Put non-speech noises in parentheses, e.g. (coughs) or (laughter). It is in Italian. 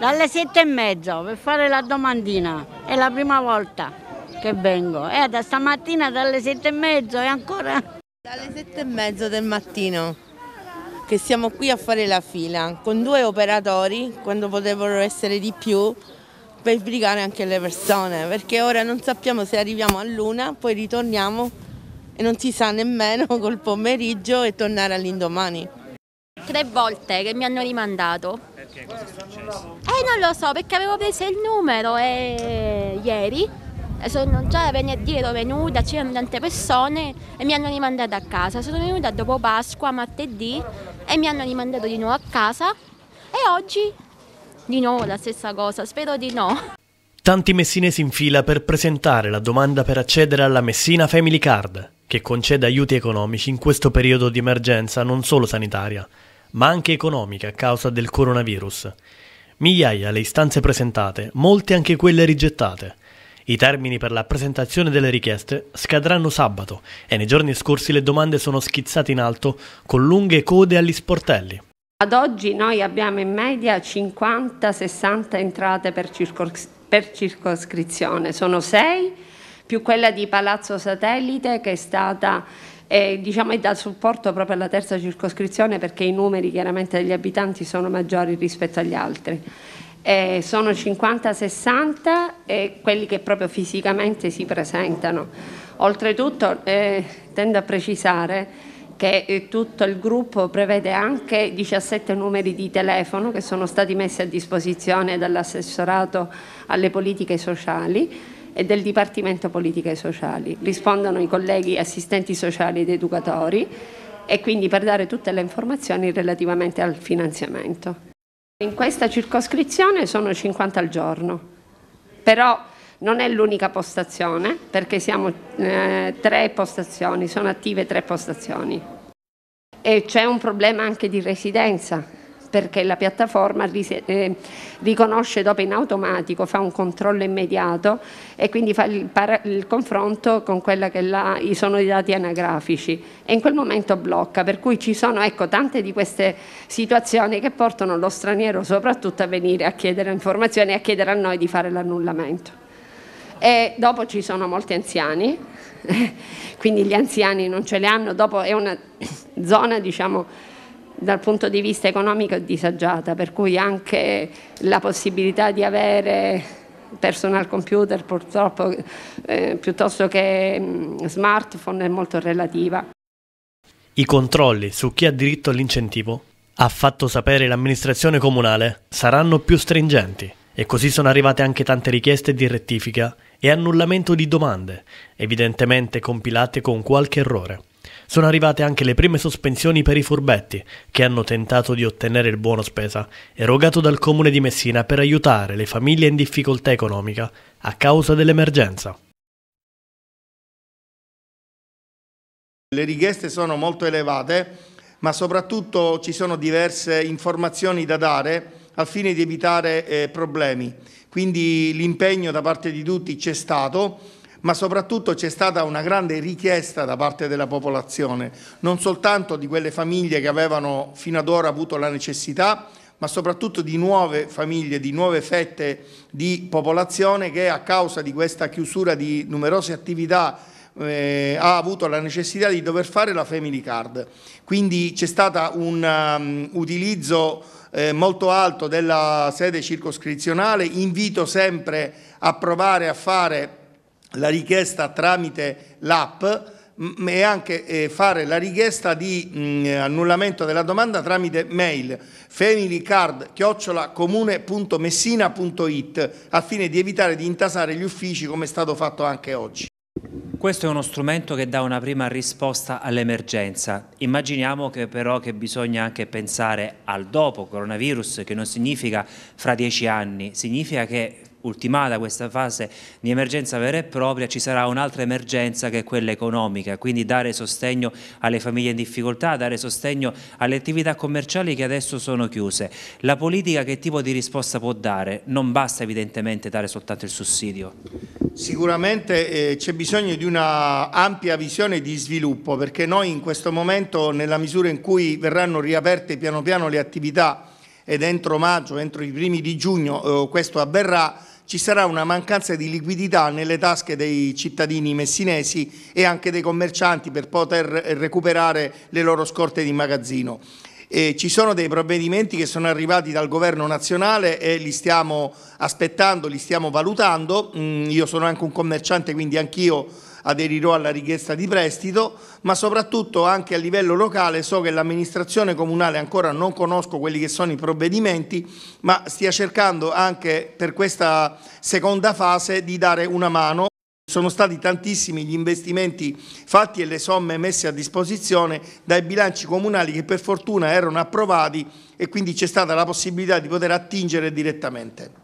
Dalle sette e mezzo per fare la domandina, è la prima volta che vengo. E da stamattina dalle sette e mezzo e ancora... Dalle sette e mezzo del mattino che siamo qui a fare la fila con due operatori, quando potevano essere di più, per sbrigare anche le persone, perché ora non sappiamo se arriviamo a luna, poi ritorniamo e non si sa nemmeno col pomeriggio e tornare all'indomani. Tre volte che mi hanno rimandato perché? Cosa è successo? Eh non lo so, perché avevo preso il numero e... ieri. Sono già venerdì ero venuta, c'erano tante persone e mi hanno rimandato a casa. Sono venuta dopo Pasqua, martedì, e mi hanno rimandato di nuovo a casa. E oggi di nuovo la stessa cosa, spero di no. Tanti messinesi in fila per presentare la domanda per accedere alla Messina Family Card, che concede aiuti economici in questo periodo di emergenza non solo sanitaria, ma anche economica a causa del coronavirus. Migliaia le istanze presentate, molte anche quelle rigettate. I termini per la presentazione delle richieste scadranno sabato e nei giorni scorsi le domande sono schizzate in alto con lunghe code agli sportelli. Ad oggi noi abbiamo in media 50-60 entrate per, circos per, circoscrizione, sono 6 più quella di Palazzo Satellite che è stata e, diciamo, e dà supporto proprio alla terza circoscrizione perché i numeri chiaramente degli abitanti sono maggiori rispetto agli altri. Eh, sono 50-60 eh, quelli che proprio fisicamente si presentano. Oltretutto eh, tendo a precisare che eh, tutto il gruppo prevede anche 17 numeri di telefono che sono stati messi a disposizione dall'assessorato alle politiche sociali e del Dipartimento Politiche Sociali. Rispondono i colleghi assistenti sociali ed educatori e quindi per dare tutte le informazioni relativamente al finanziamento. In questa circoscrizione sono 50 al giorno, però non è l'unica postazione perché siamo eh, tre postazioni, sono attive tre postazioni. E c'è un problema anche di residenza, perché la piattaforma eh, riconosce dopo in automatico, fa un controllo immediato e quindi fa il, il confronto con quella che la, sono i dati anagrafici e in quel momento blocca, per cui ci sono ecco, tante di queste situazioni che portano lo straniero soprattutto a venire a chiedere informazioni e a chiedere a noi di fare l'annullamento. E dopo ci sono molti anziani, (laughs) quindi gli anziani non ce le hanno, dopo è una (coughs) zona diciamo dal punto di vista economico è disagiata, per cui anche la possibilità di avere personal computer purtroppo eh, piuttosto che mm, smartphone è molto relativa. I controlli su chi ha diritto all'incentivo, ha fatto sapere l'amministrazione comunale, saranno più stringenti e così sono arrivate anche tante richieste di rettifica e annullamento di domande, evidentemente compilate con qualche errore. Sono arrivate anche le prime sospensioni per i furbetti, che hanno tentato di ottenere il buono spesa, erogato dal comune di Messina per aiutare le famiglie in difficoltà economica a causa dell'emergenza. Le richieste sono molto elevate, ma soprattutto ci sono diverse informazioni da dare al fine di evitare eh, problemi. Quindi l'impegno da parte di tutti c'è stato ma soprattutto c'è stata una grande richiesta da parte della popolazione, non soltanto di quelle famiglie che avevano fino ad ora avuto la necessità, ma soprattutto di nuove famiglie, di nuove fette di popolazione che a causa di questa chiusura di numerose attività eh, ha avuto la necessità di dover fare la Family Card. Quindi c'è stato un um, utilizzo eh, molto alto della sede circoscrizionale, invito sempre a provare a fare la richiesta tramite l'app e anche eh, fare la richiesta di mm, annullamento della domanda tramite mail familycard-comune.messina.it a fine di evitare di intasare gli uffici come è stato fatto anche oggi. Questo è uno strumento che dà una prima risposta all'emergenza. Immaginiamo che però che bisogna anche pensare al dopo coronavirus, che non significa fra dieci anni, significa che ultimata questa fase di emergenza vera e propria ci sarà un'altra emergenza che è quella economica, quindi dare sostegno alle famiglie in difficoltà, dare sostegno alle attività commerciali che adesso sono chiuse. La politica che tipo di risposta può dare? Non basta evidentemente dare soltanto il sussidio. Sicuramente eh, c'è bisogno di una ampia visione di sviluppo perché noi in questo momento nella misura in cui verranno riaperte piano piano le attività ed entro maggio, entro i primi di giugno eh, questo avverrà, ci sarà una mancanza di liquidità nelle tasche dei cittadini messinesi e anche dei commercianti per poter recuperare le loro scorte di magazzino. E ci sono dei provvedimenti che sono arrivati dal governo nazionale e li stiamo aspettando, li stiamo valutando. Mm, io sono anche un commerciante, quindi anch'io aderirò alla richiesta di prestito, ma soprattutto anche a livello locale so che l'amministrazione comunale ancora non conosco quelli che sono i provvedimenti, ma stia cercando anche per questa seconda fase di dare una mano. Sono stati tantissimi gli investimenti fatti e le somme messe a disposizione dai bilanci comunali che per fortuna erano approvati e quindi c'è stata la possibilità di poter attingere direttamente.